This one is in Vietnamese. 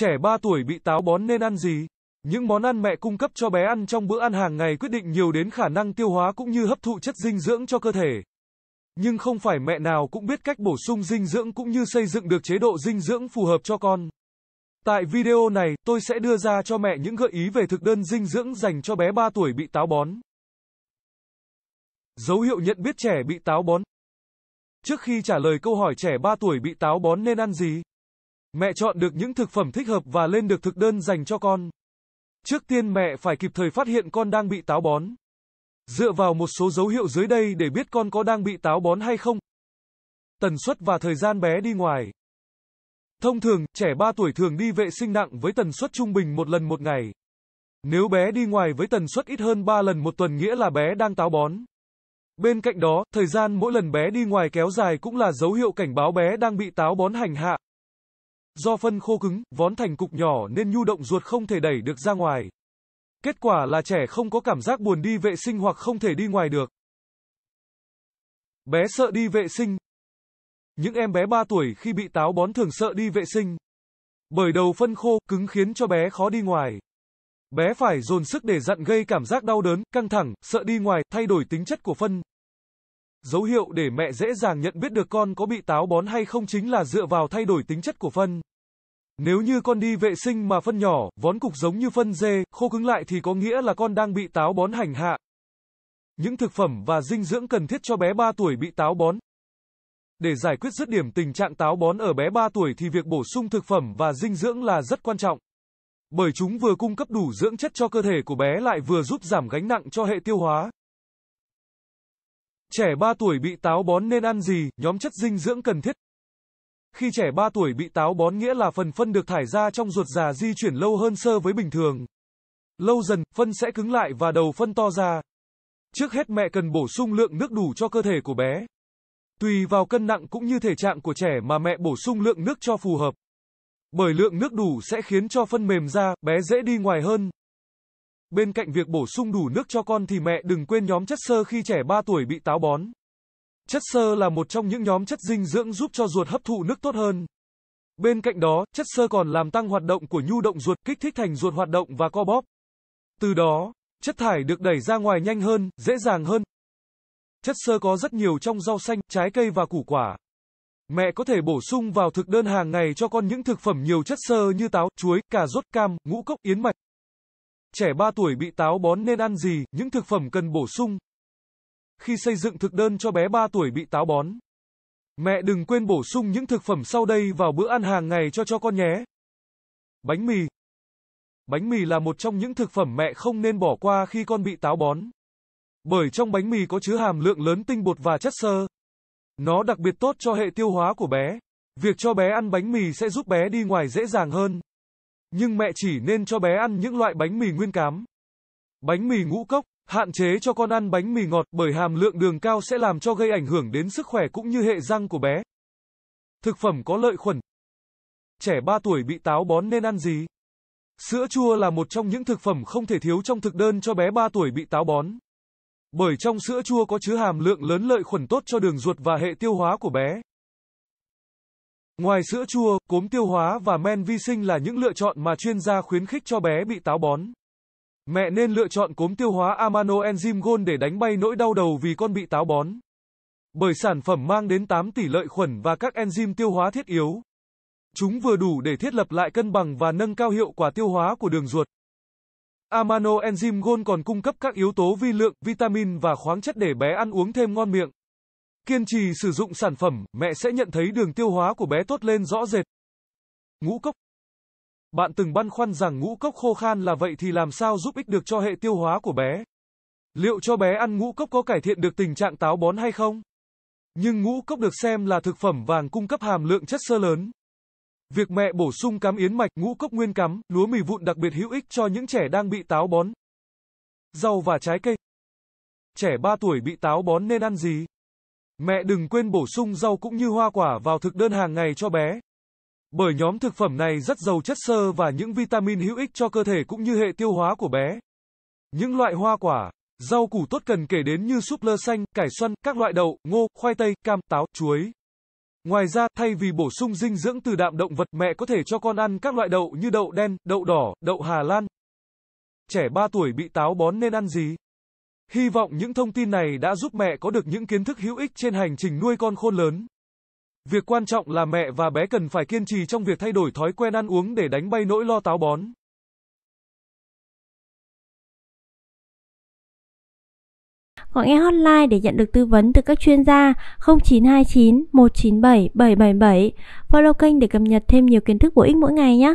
Trẻ 3 tuổi bị táo bón nên ăn gì? Những món ăn mẹ cung cấp cho bé ăn trong bữa ăn hàng ngày quyết định nhiều đến khả năng tiêu hóa cũng như hấp thụ chất dinh dưỡng cho cơ thể. Nhưng không phải mẹ nào cũng biết cách bổ sung dinh dưỡng cũng như xây dựng được chế độ dinh dưỡng phù hợp cho con. Tại video này, tôi sẽ đưa ra cho mẹ những gợi ý về thực đơn dinh dưỡng dành cho bé 3 tuổi bị táo bón. Dấu hiệu nhận biết trẻ bị táo bón Trước khi trả lời câu hỏi trẻ 3 tuổi bị táo bón nên ăn gì, Mẹ chọn được những thực phẩm thích hợp và lên được thực đơn dành cho con. Trước tiên mẹ phải kịp thời phát hiện con đang bị táo bón. Dựa vào một số dấu hiệu dưới đây để biết con có đang bị táo bón hay không. Tần suất và thời gian bé đi ngoài. Thông thường, trẻ 3 tuổi thường đi vệ sinh nặng với tần suất trung bình một lần một ngày. Nếu bé đi ngoài với tần suất ít hơn 3 lần một tuần nghĩa là bé đang táo bón. Bên cạnh đó, thời gian mỗi lần bé đi ngoài kéo dài cũng là dấu hiệu cảnh báo bé đang bị táo bón hành hạ. Do phân khô cứng, vón thành cục nhỏ nên nhu động ruột không thể đẩy được ra ngoài. Kết quả là trẻ không có cảm giác buồn đi vệ sinh hoặc không thể đi ngoài được. Bé sợ đi vệ sinh. Những em bé 3 tuổi khi bị táo bón thường sợ đi vệ sinh. Bởi đầu phân khô, cứng khiến cho bé khó đi ngoài. Bé phải dồn sức để dặn gây cảm giác đau đớn, căng thẳng, sợ đi ngoài, thay đổi tính chất của phân. Dấu hiệu để mẹ dễ dàng nhận biết được con có bị táo bón hay không chính là dựa vào thay đổi tính chất của phân. Nếu như con đi vệ sinh mà phân nhỏ, vón cục giống như phân dê, khô cứng lại thì có nghĩa là con đang bị táo bón hành hạ. Những thực phẩm và dinh dưỡng cần thiết cho bé 3 tuổi bị táo bón. Để giải quyết dứt điểm tình trạng táo bón ở bé 3 tuổi thì việc bổ sung thực phẩm và dinh dưỡng là rất quan trọng. Bởi chúng vừa cung cấp đủ dưỡng chất cho cơ thể của bé lại vừa giúp giảm gánh nặng cho hệ tiêu hóa. Trẻ 3 tuổi bị táo bón nên ăn gì? Nhóm chất dinh dưỡng cần thiết khi trẻ 3 tuổi bị táo bón nghĩa là phần phân được thải ra trong ruột già di chuyển lâu hơn sơ với bình thường. Lâu dần, phân sẽ cứng lại và đầu phân to ra. Trước hết mẹ cần bổ sung lượng nước đủ cho cơ thể của bé. Tùy vào cân nặng cũng như thể trạng của trẻ mà mẹ bổ sung lượng nước cho phù hợp. Bởi lượng nước đủ sẽ khiến cho phân mềm ra, bé dễ đi ngoài hơn. Bên cạnh việc bổ sung đủ nước cho con thì mẹ đừng quên nhóm chất xơ khi trẻ 3 tuổi bị táo bón. Chất xơ là một trong những nhóm chất dinh dưỡng giúp cho ruột hấp thụ nước tốt hơn. Bên cạnh đó, chất xơ còn làm tăng hoạt động của nhu động ruột, kích thích thành ruột hoạt động và co bóp. Từ đó, chất thải được đẩy ra ngoài nhanh hơn, dễ dàng hơn. Chất xơ có rất nhiều trong rau xanh, trái cây và củ quả. Mẹ có thể bổ sung vào thực đơn hàng ngày cho con những thực phẩm nhiều chất xơ như táo, chuối, cà rốt, cam, ngũ cốc, yến mạch. Trẻ 3 tuổi bị táo bón nên ăn gì, những thực phẩm cần bổ sung, khi xây dựng thực đơn cho bé 3 tuổi bị táo bón. Mẹ đừng quên bổ sung những thực phẩm sau đây vào bữa ăn hàng ngày cho cho con nhé. Bánh mì Bánh mì là một trong những thực phẩm mẹ không nên bỏ qua khi con bị táo bón. Bởi trong bánh mì có chứa hàm lượng lớn tinh bột và chất xơ. Nó đặc biệt tốt cho hệ tiêu hóa của bé. Việc cho bé ăn bánh mì sẽ giúp bé đi ngoài dễ dàng hơn. Nhưng mẹ chỉ nên cho bé ăn những loại bánh mì nguyên cám. Bánh mì ngũ cốc Hạn chế cho con ăn bánh mì ngọt bởi hàm lượng đường cao sẽ làm cho gây ảnh hưởng đến sức khỏe cũng như hệ răng của bé. Thực phẩm có lợi khuẩn. Trẻ 3 tuổi bị táo bón nên ăn gì? Sữa chua là một trong những thực phẩm không thể thiếu trong thực đơn cho bé 3 tuổi bị táo bón. Bởi trong sữa chua có chứa hàm lượng lớn lợi khuẩn tốt cho đường ruột và hệ tiêu hóa của bé. Ngoài sữa chua, cốm tiêu hóa và men vi sinh là những lựa chọn mà chuyên gia khuyến khích cho bé bị táo bón. Mẹ nên lựa chọn cốm tiêu hóa Amano Enzyme Gold để đánh bay nỗi đau đầu vì con bị táo bón. Bởi sản phẩm mang đến 8 tỷ lợi khuẩn và các enzyme tiêu hóa thiết yếu. Chúng vừa đủ để thiết lập lại cân bằng và nâng cao hiệu quả tiêu hóa của đường ruột. Amano Enzyme Gold còn cung cấp các yếu tố vi lượng, vitamin và khoáng chất để bé ăn uống thêm ngon miệng. Kiên trì sử dụng sản phẩm, mẹ sẽ nhận thấy đường tiêu hóa của bé tốt lên rõ rệt. Ngũ cốc bạn từng băn khoăn rằng ngũ cốc khô khan là vậy thì làm sao giúp ích được cho hệ tiêu hóa của bé? Liệu cho bé ăn ngũ cốc có cải thiện được tình trạng táo bón hay không? Nhưng ngũ cốc được xem là thực phẩm vàng cung cấp hàm lượng chất xơ lớn. Việc mẹ bổ sung cám yến mạch, ngũ cốc nguyên cám, lúa mì vụn đặc biệt hữu ích cho những trẻ đang bị táo bón. Rau và trái cây. Trẻ 3 tuổi bị táo bón nên ăn gì? Mẹ đừng quên bổ sung rau cũng như hoa quả vào thực đơn hàng ngày cho bé. Bởi nhóm thực phẩm này rất giàu chất xơ và những vitamin hữu ích cho cơ thể cũng như hệ tiêu hóa của bé. Những loại hoa quả, rau củ tốt cần kể đến như súp lơ xanh, cải xoăn, các loại đậu, ngô, khoai tây, cam, táo, chuối. Ngoài ra, thay vì bổ sung dinh dưỡng từ đạm động vật, mẹ có thể cho con ăn các loại đậu như đậu đen, đậu đỏ, đậu Hà Lan. Trẻ 3 tuổi bị táo bón nên ăn gì? Hy vọng những thông tin này đã giúp mẹ có được những kiến thức hữu ích trên hành trình nuôi con khôn lớn. Việc quan trọng là mẹ và bé cần phải kiên trì trong việc thay đổi thói quen ăn uống để đánh bay nỗi lo táo bón. Gọi nghe hotline để nhận được tư vấn từ các chuyên gia 0929 197 777. Follow kênh để cập nhật thêm nhiều kiến thức bổ ích mỗi ngày nhé.